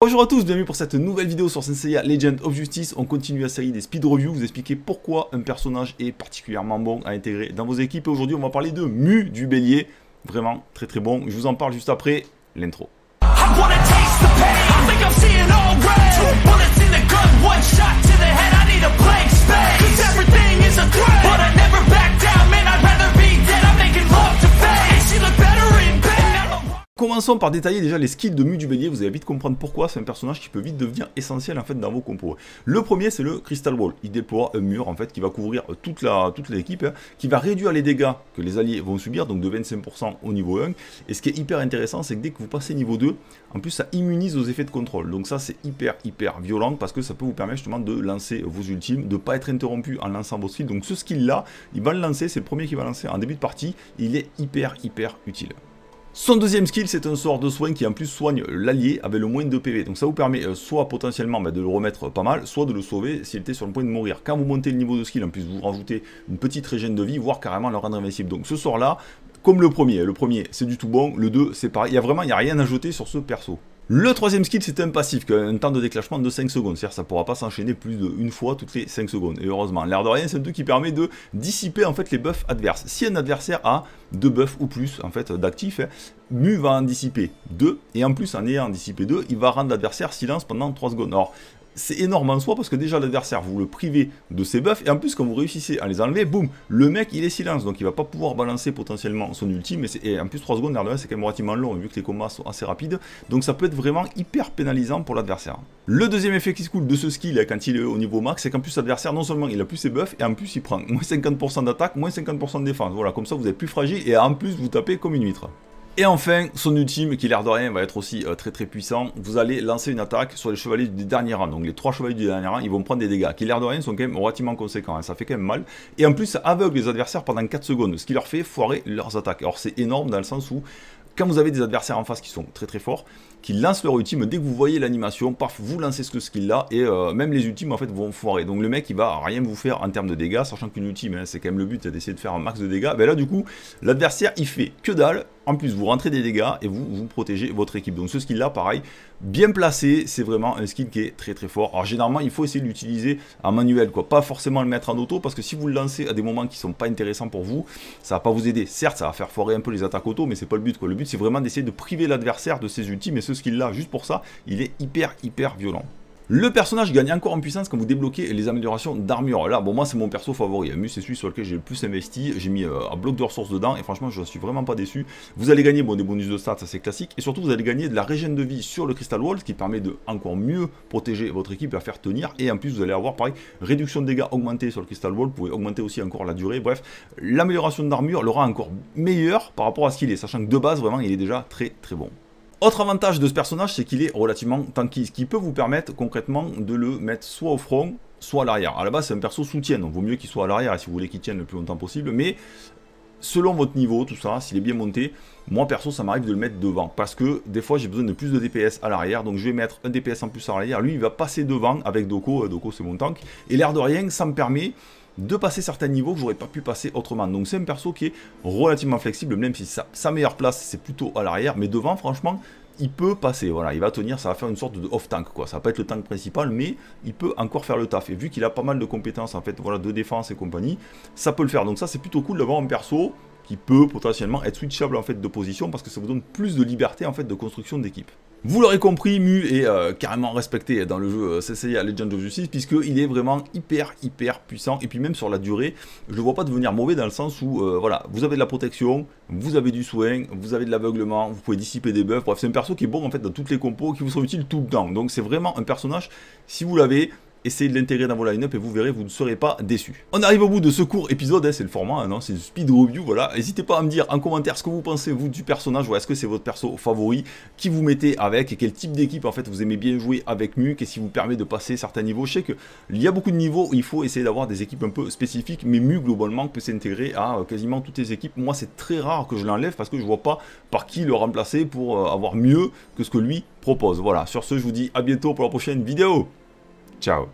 Bonjour à tous, bienvenue pour cette nouvelle vidéo sur Senseiya Legend of Justice. On continue la série des speed reviews, vous expliquer pourquoi un personnage est particulièrement bon à intégrer dans vos équipes. Et aujourd'hui, on va parler de Mu du Bélier. Vraiment très très bon. Je vous en parle juste après l'intro. par détailler déjà les skills de Mu du Bélier, vous allez vite comprendre pourquoi c'est un personnage qui peut vite devenir essentiel en fait dans vos compos. Le premier c'est le Crystal Wall. il déploie un mur en fait qui va couvrir toute la toute l'équipe, hein, qui va réduire les dégâts que les alliés vont subir, donc de 25% au niveau 1. Et ce qui est hyper intéressant c'est que dès que vous passez niveau 2, en plus ça immunise aux effets de contrôle. Donc ça c'est hyper hyper violent parce que ça peut vous permettre justement de lancer vos ultimes, de pas être interrompu en lançant vos skills. Donc ce skill là, il va le lancer, c'est le premier qui va lancer en début de partie, il est hyper hyper utile. Son deuxième skill, c'est un sort de soin qui en plus soigne l'allié avec le moins de PV. Donc ça vous permet euh, soit potentiellement bah, de le remettre pas mal, soit de le sauver s'il était sur le point de mourir. Quand vous montez le niveau de skill, en plus vous rajoutez une petite régène de vie, voire carrément le rendre invincible. Donc ce sort là, comme le premier, le premier c'est du tout bon, le 2 c'est pareil. Il y a vraiment y a rien à jeter sur ce perso. Le troisième skill, c'est un passif, qui a un temps de déclenchement de 5 secondes. C'est-à-dire ça ne pourra pas s'enchaîner plus d'une fois toutes les 5 secondes. Et heureusement, l'air de rien, c'est un truc qui permet de dissiper en fait les buffs adverses. Si un adversaire a deux buffs ou plus en fait d'actifs, hein, Mu va en dissiper 2. Et en plus, en ayant dissipé 2, il va rendre l'adversaire silence pendant 3 secondes c'est énorme en soi parce que déjà l'adversaire, vous le privez de ses buffs et en plus quand vous réussissez à les enlever, boum, le mec il est silence donc il va pas pouvoir balancer potentiellement son ultime et, en plus 3 secondes c'est quand même relativement long vu que les combats sont assez rapides donc ça peut être vraiment hyper pénalisant pour l'adversaire. Le deuxième effet qui se coule de ce skill quand il est au niveau max c'est qu'en plus l'adversaire non seulement il a plus ses buffs et en plus il prend moins 50% d'attaque, moins 50% de défense. Voilà comme ça vous êtes plus fragile et en plus vous tapez comme une huître. Et enfin, son ultime, qui l'air de rien va être aussi euh, très très puissant, vous allez lancer une attaque sur les chevaliers du dernier rang. Donc les trois chevaliers du dernier rang, ils vont prendre des dégâts, qui l'air de rien sont quand même relativement conséquents, hein. ça fait quand même mal. Et en plus, ça aveugle les adversaires pendant 4 secondes, ce qui leur fait foirer leurs attaques. Alors c'est énorme dans le sens où, quand vous avez des adversaires en face qui sont très très forts, qui lancent leur ultime, dès que vous voyez l'animation, paf, vous lancez ce qu'il a. et euh, même les ultimes en fait vont foirer. Donc le mec il va rien vous faire en termes de dégâts, sachant qu'une ultime, hein, c'est quand même le but, d'essayer de faire un max de dégâts. Ben là du coup, l'adversaire il fait que dalle, en plus, vous rentrez des dégâts et vous, vous protégez votre équipe. Donc ce skill-là, pareil, bien placé, c'est vraiment un skill qui est très très fort. Alors généralement, il faut essayer de l'utiliser en manuel, quoi. Pas forcément le mettre en auto, parce que si vous le lancez à des moments qui ne sont pas intéressants pour vous, ça va pas vous aider. Certes, ça va faire foirer un peu les attaques auto, mais c'est pas le but, quoi. Le but, c'est vraiment d'essayer de priver l'adversaire de ses outils. et ce skill-là, juste pour ça, il est hyper hyper violent. Le personnage gagne encore en puissance quand vous débloquez les améliorations d'armure. Là, bon, moi, c'est mon perso favori. Hein. c'est celui sur lequel j'ai le plus investi. J'ai mis euh, un bloc de ressources dedans et franchement, je ne suis vraiment pas déçu. Vous allez gagner des bonus de stats, ça c'est classique. Et surtout, vous allez gagner de la régène de vie sur le Crystal Wall, ce qui permet de encore mieux protéger votre équipe et la faire tenir. Et en plus, vous allez avoir, pareil, réduction de dégâts augmentée sur le Crystal Wall. Vous pouvez augmenter aussi encore la durée. Bref, l'amélioration d'armure le rend encore meilleur par rapport à ce qu'il est, sachant que de base, vraiment, il est déjà très très bon. Autre avantage de ce personnage, c'est qu'il est relativement tanky, ce qui peut vous permettre concrètement de le mettre soit au front, soit à l'arrière. À la base, c'est un perso soutien, donc vaut mieux qu'il soit à l'arrière et si vous voulez qu'il tienne le plus longtemps possible, mais selon votre niveau, tout ça, s'il est bien monté, moi perso ça m'arrive de le mettre devant parce que des fois j'ai besoin de plus de DPS à l'arrière donc je vais mettre un DPS en plus à l'arrière, lui il va passer devant avec Doko, euh, Doko c'est mon tank et l'air de rien ça me permet de passer certains niveaux que j'aurais pas pu passer autrement. Donc c'est un perso qui est relativement flexible, même si sa, meilleure place c'est plutôt à l'arrière, mais devant franchement il peut passer, voilà, il va tenir, ça va faire une sorte de off-tank, quoi. Ça va pas être le tank principal, mais il peut encore faire le taf. Et vu qu'il a pas mal de compétences, en fait, voilà, de défense et compagnie, ça peut le faire. Donc ça, c'est plutôt cool d'avoir un perso qui peut potentiellement être switchable, en fait, de position, parce que ça vous donne plus de liberté, en fait, de construction d'équipe. Vous l'aurez compris, Mu est euh, carrément respecté dans le jeu euh, CCA Legend of Justice, puisqu'il est vraiment hyper, hyper puissant. Et puis même sur la durée, je ne vois pas devenir mauvais dans le sens où, euh, voilà, vous avez de la protection, vous avez du soin, vous avez de l'aveuglement, vous pouvez dissiper des buffs. Bref, c'est un perso qui est bon en fait dans toutes les compos, qui vous sont utiles tout le temps. Donc c'est vraiment un personnage, si vous l'avez, essayez de l'intégrer dans vos line-up et vous verrez, vous ne serez pas déçu. On arrive au bout de ce court épisode, hein, c'est le format, hein, c'est du speed review, voilà. N'hésitez pas à me dire en commentaire ce que vous pensez, vous, du personnage, ou est-ce que c'est votre perso favori, qui vous mettez avec, et quel type d'équipe, en fait, vous aimez bien jouer avec Mu et si vous permet de passer certains niveaux. Je sais qu'il y a beaucoup de niveaux, où il faut essayer d'avoir des équipes un peu spécifiques, mais Mu, globalement, peut s'intégrer à euh, quasiment toutes les équipes. Moi, c'est très rare que je l'enlève, parce que je vois pas par qui le remplacer pour euh, avoir mieux que ce que lui propose. Voilà, sur ce, je vous dis à bientôt pour la prochaine vidéo. Ciao